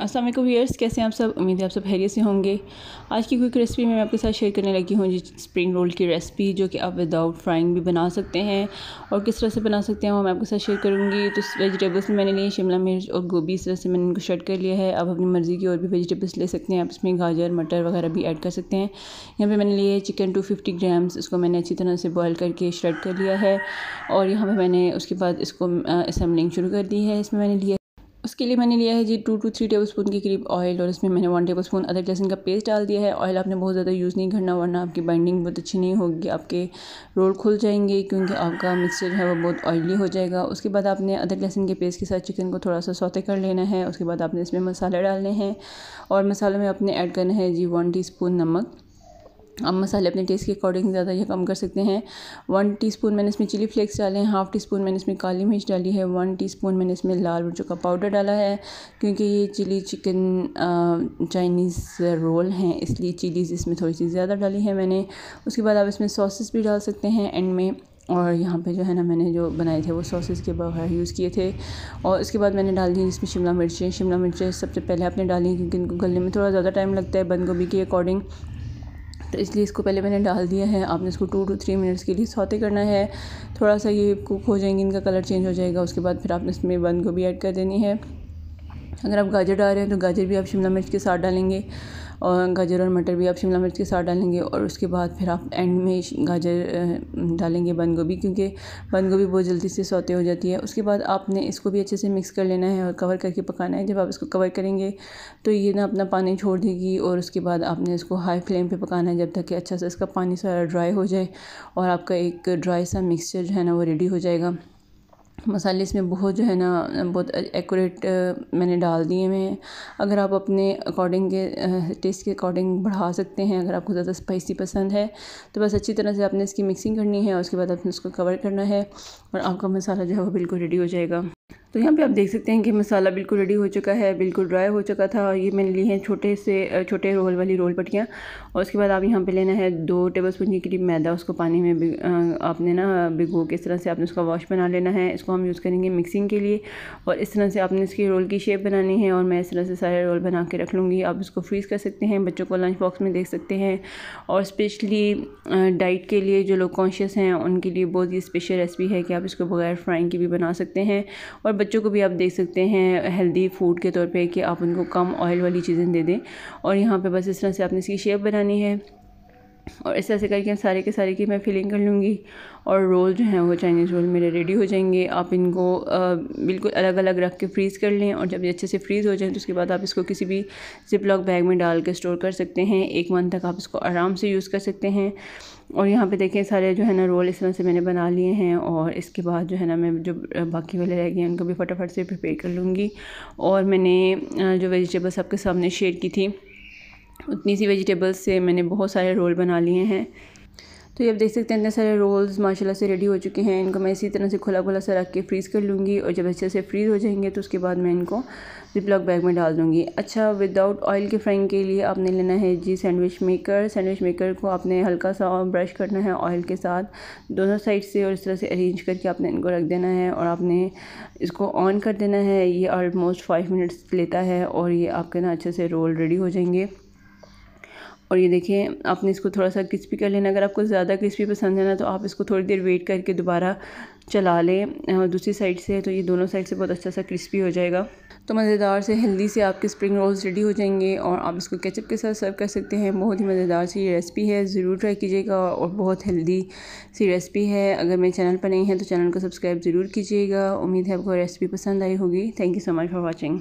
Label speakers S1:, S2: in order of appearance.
S1: Aslam viewers कैसे हैं आप सब उम्मीद है आप सब खैरियत से होंगे आज की क्विक रेसिपी मैं आपके साथ शेयर करने लगी हूँ जी स्प्रिंग रोल की रेसिपी जो कि आप विदाउट फ्राइंग भी बना सकते हैं और किस तरह से बना सकते हैं वो मैं आपके साथ शेयर करूँगी तो वेजिटेबल्स में मैंने लिए शिमला मिर्च और गोभी इस तरह से मैंने इनको शर्ट कर लिया है आप अपनी मर्ज़ी की और भी वेजिटेबल्स ले सकते हैं आप इसमें गाजर मटर वगैरह भी ऐड कर सकते हैं यहाँ पर मैंने लिए चिकन टू फिफ्टी ग्राम्स इसको मैंने अच्छी तरह से बॉयल करके शेड कर लिया है और यहाँ पर मैंने उसके बाद इसको असम्बलिंग शुरू कर दी है इसमें मैंने लिया उसके लिए मैंने लिया है जी two two three tablespoon के करीब ऑयल और इसमें मैंने वन टेबल स्पून अदरक लहसुन का पेस्ट डाल दिया है ऑयल आपने बहुत ज़्यादा यूज़ नहीं करना वरना आपकी बाइंडिंग बहुत अच्छी नहीं होगी आपके रोल खुल जाएंगे क्योंकि आपका मिक्सचर है वो बहुत ऑयली हो जाएगा उसके बाद आपने अदरक लहसुन के पेस्ट के साथ चिकन को थोड़ा सा सौते कर लेना है उसके बाद आपने इसमें मसाले डालने हैं और मसाले में आपने ऐड करना है जी वन टी नमक आप मसाले अपने टेस्ट के अकॉर्डिंग ज़्यादा या कम कर सकते हैं वन टीस्पून मैंने इसमें चिली फ्लेक्स डाले हैं हाफ़ टी स्पून मैंने इसमें काली मिर्च डाली है वन टीस्पून मैंने इसमें लाल मिर्चों का पाउडर डाला है क्योंकि ये चिली चिकन चाइनीज़ रोल हैं इसलिए चिलीज़ इसमें थोड़ी सी ज़्यादा डाली है मैंने उसके बाद आप इसमें सॉसेस भी डाल सकते हैं एंड में और यहाँ पे जो है ना मैंने जो बनाए थे वो सॉसेस के बगैर यूज़ किए थे और उसके बाद मैंने डाल दी इसमें शिमला मिर्चें शिमला मिर्चें सबसे पहले आपने डाली क्योंकि इनको गलने में थोड़ा ज़्यादा टाइम लगता है बंद गोभी के अकॉर्डिंग तो इसलिए इसको पहले मैंने डाल दिया है आपने इसको टू टू थ्री मिनट्स के लिए सौते करना है थोड़ा सा ये कुक हो जाएंगे इनका कलर चेंज हो जाएगा उसके बाद फिर आपने इसमें को गोभी ऐड कर देनी है अगर आप गाजर डाल रहे हैं तो गाजर भी आप शिमला मिर्च के साथ डालेंगे और गाजर और मटर भी आप शिमला मिर्च के साथ डालेंगे और उसके बाद फिर आप एंड में गाजर डालेंगे बंद गोभी क्योंकि बंद गोभी बहुत जल्दी से सौते हो जाती है उसके बाद आपने इसको भी अच्छे से मिक्स कर लेना है और कवर करके पकाना है जब आप इसको कवर करेंगे तो ये ना अपना पानी छोड़ देगी और उसके बाद आपने इसको हाई फ्लेम पर पकाना है जब तक कि अच्छा सा इसका पानी सारा ड्राई हो जाए और आपका एक ड्राई सा मिक्सचर जो है ना वो रेडी हो जाएगा मसाले इसमें बहुत जो है ना बहुत एक्यूरेट मैंने डाल दिए हुए हैं अगर आप अपने अकॉर्डिंग के टेस्ट के अकॉर्डिंग बढ़ा सकते हैं अगर आपको ज़्यादा स्पाइसी पसंद है तो बस अच्छी तरह से आपने इसकी मिक्सिंग करनी है और उसके बाद आपने उसको कवर करना है और आपका मसाला जो है वो बिल्कुल रेडी हो जाएगा तो यहाँ पे आप देख सकते हैं कि मसाला बिल्कुल रेडी हो चुका है बिल्कुल ड्राई हो चुका था और ये मैंने ली है छोटे से छोटे रोल वाली रोल पट्टियाँ और उसके बाद आप यहाँ पे लेना है दो टेबल स्पून के करीब मैदा उसको पानी में आपने ना भिगो के इस तरह से आपने उसका वॉश बना लेना है इसको हम यूज़ करेंगे मिक्सिंग के लिए और इस तरह से आपने इसकी रोल की शेप बनानी है और मैं इस तरह से सारे रोल बना के रख लूँगी आप इसको फ्रीज़ कर सकते हैं बच्चों को लंच बॉक्स में देख सकते हैं और स्पेशली डाइट के लिए जो लोग कॉन्शियस हैं उनके लिए बहुत ही स्पेशल रेसिपी है कि आप इसको बगैर फ्राइंग की भी बना सकते हैं और बच्चों को भी आप देख सकते हैं हेल्दी फूड के तौर पे कि आप उनको कम ऑयल वाली चीज़ें दे दें और यहाँ पे बस इस तरह से आपने इसकी शेप बनानी है और ऐसे ऐसे करके सारे के सारे की मैं फिलिंग कर लूँगी और रोल जो हैं वो चाइनीज़ रोल मेरे रेडी हो जाएंगे आप इनको बिल्कुल अलग अलग रख के फ्रीज़ कर लें और जब ये अच्छे से फ्रीज़ हो जाए तो उसके बाद आप इसको किसी भी जिप लॉक बैग में डाल के स्टोर कर सकते हैं एक मंथ तक आप इसको आराम से यूज़ कर सकते हैं और यहाँ पे देखें सारे जो है ना रोल इस तरह से मैंने बना लिए हैं और इसके बाद जो है ना मैं जो बाकी वाले रह गए हैं उनको भी फटाफट से प्रिपेयर कर लूँगी और मैंने जो वेजिटेबल्स आपके सामने शेयर की थी उतनी सी वेजिटेबल्स से मैंने बहुत सारे रोल बना लिए हैं तो ये आप देख सकते हैं इतने सारे रोल्स माशाल्लाह से रेडी हो चुके हैं इनको मैं इसी तरह से खुला खुला सा रख के फ्रीज़ कर लूँगी और जब अच्छे से फ्रीज़ हो जाएंगे तो उसके बाद मैं इनको जिपलॉक बैग में डाल दूँगी अच्छा विदाउट ऑयल के फ्राइंग के लिए आपने लेना है जी सैंडविच मेकर सैंडविच मेकर को आपने हल्का सा ब्रश करना है ऑयल के साथ दोनों साइड से और इस तरह से अरेंज करके आपने इनको रख देना है और आपने इसको ऑन कर देना है ये ऑलमोस्ट फाइव मिनट्स लेता है और ये आपके ना अच्छे से रोल रेडी हो जाएंगे और ये देखें आपने इसको थोड़ा सा क्रिस्पी कर लेना अगर आपको ज़्यादा क्रिस्पी पसंद है ना तो आप इसको थोड़ी देर वेट करके दोबारा चला लें दूसरी साइड से तो ये दोनों साइड से बहुत अच्छा सा क्रिस्पी हो जाएगा तो मज़ेदार से हेल्दी से आपके स्प्रिंग रोल्स रेडी हो जाएंगे और आप इसको केचप के साथ सर्व कर सकते हैं बहुत ही मज़ेदार सी रेसिपी है ज़रूर ट्राई कीजिएगा और बहुत हेल्दी सी रेसिपी है अगर मेरे चैनल पर नहीं है तो चैनल को सब्सक्राइब ज़रूर कीजिएगा उम्मीद है आपको रेसिपी पसंद आई होगी thank you so much for watching